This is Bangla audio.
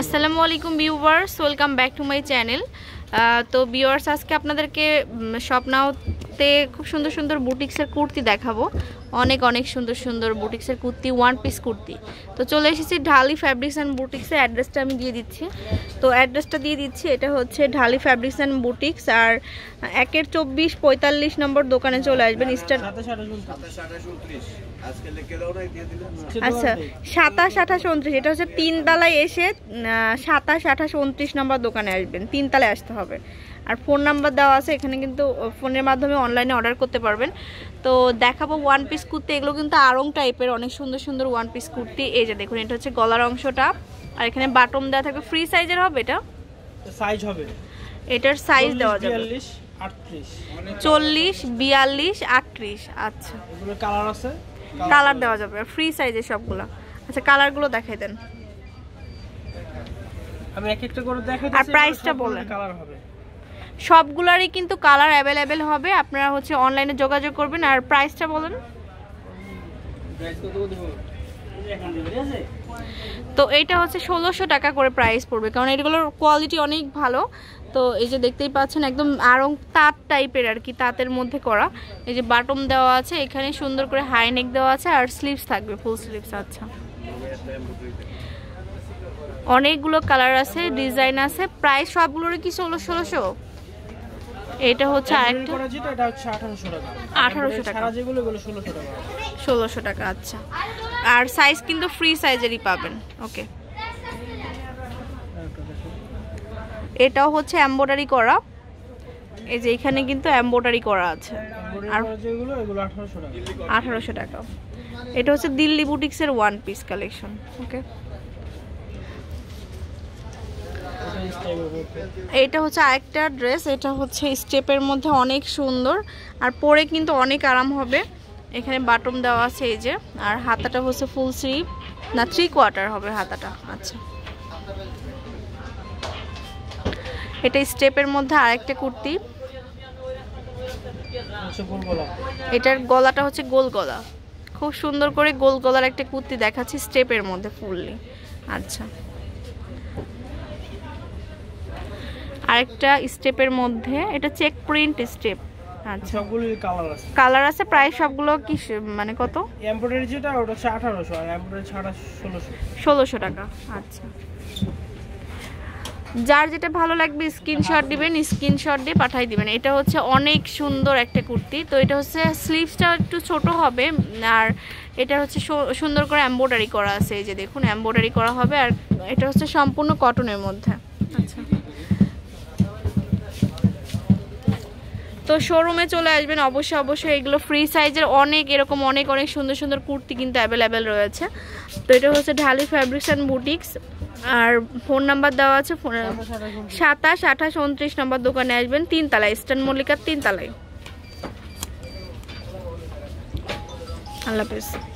আসসালামু আলাইকুম viewers welcome back to my channel তো ভিউয়ার্স আজকে আপনাদেরকে স্বপ্নাওতে খুব সুন্দর সুন্দর বুটিক্সের কুর্তি দেখাবো অনেক অনেক সুন্দর সুন্দর বুটিক্সের কুর্তি ওয়ান পিস কুর্তি তো চলে এসেছি ঢালি ফ্যাব্রিক্স অ্যান্ড বুটিক্সের অ্যাড্রেসটা আমি দিয়ে দিচ্ছি তো অ্যাড্রেসটা দিয়ে দিচ্ছি এটা হচ্ছে ঢালি ফ্যাব্রিক্স অ্যান্ড বুটিক্স আর একের চব্বিশ পঁয়তাল্লিশ নম্বর দোকানে চলে আসবেন স্টার আচ্ছা, আচ্ছা সাতাশ আঠাশ উনত্রিশ এটা হচ্ছে তিনতলায় এসে সাতাশ আঠাশ উনত্রিশ নম্বর দোকানে আসবেন তিনতলায় আসতে হবে আর ফোন নাম্বার দেওয়া আছে এখানে কিন্তু ফোনের মাধ্যমে অনলাইনে অর্ডার করতে পারবেন তো দেখাবো ওয়ান পিস কুর্তি এগুলো কিন্তু আরং টাইপের অনেক সুন্দর সুন্দর ওয়ান পিস কুর্তি এই যে দেখুন এটা হচ্ছে গলার অংশটা আর এখানে বাটম দেওয়া থাকবে ফ্রি সাইজের হবে এটা সাইজ হবে এটার সাইজ দেওয়া যাবে চল্লিশ বিয়াল্লিশ আটত্রিশ আচ্ছা কালার আছে কালার দেওয়া যাবে ফ্রি সাইজে সবগুলো আচ্ছা কালারগুলো দেখাই দেন আমি এক একটা করে দেখাই আর প্রাইসটা বলেন কালার হবে সবগুলারই কিন্তু কালার অ্যাভেলেবেল হবে আপনারা হচ্ছে অনলাইনে যোগাযোগ করবেন আর প্রাইসটা বলেন তো এটা হচ্ছে ষোলোশো টাকা করে প্রাইস পড়বে কারণ এগুলোর কোয়ালিটি অনেক ভালো তো এই যে দেখতেই পাচ্ছেন একদম আরং তাঁত টাইপের আর কি তাঁতের মধ্যে করা এই যে বাটম দেওয়া আছে এখানে সুন্দর করে হাই নেক দেওয়া আছে আর স্লিভস থাকবে ফুল স্লিভস আচ্ছা অনেকগুলো কালার আছে ডিজাইন আছে প্রায় সবগুলোরই কি ষোলো ষোলোশো এটা হচ্ছে আঠারোশো টাকা ষোলোশো টাকা আচ্ছা আর সাইজ কিন্তু ফ্রি সাইজেরই পাবেন ওকে এটাও হচ্ছে এম্বয়ডারি করা এই যে এখানে কিন্তু এম্বয়ডারি করা আছে আর আঠারোশো টাকা এটা হচ্ছে দিল্লি বুটিক্সের ওয়ান পিস কালেকশন ওকে এটা হচ্ছে আরেকটা ড্রেস এটা হচ্ছে স্টেপের মধ্যে অনেক সুন্দর আর পরে কিন্তু অনেক আরাম হবে এখানে বাটম দেওয়া আছে এই যে আর হাতাটা হচ্ছে ফুল স্লিভ না থ্রি কোয়ার্টার হবে হাতাটা আচ্ছা এটা স্টেপের মধ্যে আরেকটা কুর্তি এটার গলাটা হচ্ছে গোল গলা খুব সুন্দর করে গোল গলার একটা কুর্তি দেখাচ্ছি স্টেপের মধ্যে ফুললি আচ্ছা আরেকটা স্টেপের মধ্যে এটা চেক প্রিন্ট স্টেপ আচ্ছা কালার আছে কালার আছে প্রায় সবগুলো কি মানে কত এমব্রয়ডারি যেটা ওটা 1800 আর এমব্রয়ডারি ছাড়া 1600 1600 টাকা আচ্ছা যার যেটা ভালো লাগবে স্ক্রিনশট দিবেন স্ক্রিনশট দিয়ে পাঠাই দিবেন এটা হচ্ছে অনেক সুন্দর একটা কুর্তি তো এটা হচ্ছে স্লিভসটা একটু ছোট হবে আর এটা হচ্ছে সুন্দর করে এম্ব্রয়ডারি করা আছে এই যে দেখুন এম্ব্রয়ডারি করা হবে আর এটা হচ্ছে সম্পূর্ণ কটনের মধ্যে তো শোরুমে চলে আসবেন অবশ্যই অবশ্যই এগুলো ফ্রি সাইজের অনেক এরকম অনেক অনেক সুন্দর সুন্দর কুর্তি কিন্তু অ্যাভেলেবেল রয়েছে তো এটা হচ্ছে ঢালি ফ্যাব্রিক্স অ্যান্ড বুটিক্স আর ফোন নাম্বার দেওয়া আছে ফোন সাতাশ আঠাশ উনত্রিশ নম্বর দোকানে আসবেন তিনতলায় ইস্টার্ন মল্লিকার তিনতলায় আল্লাহ হাফেজ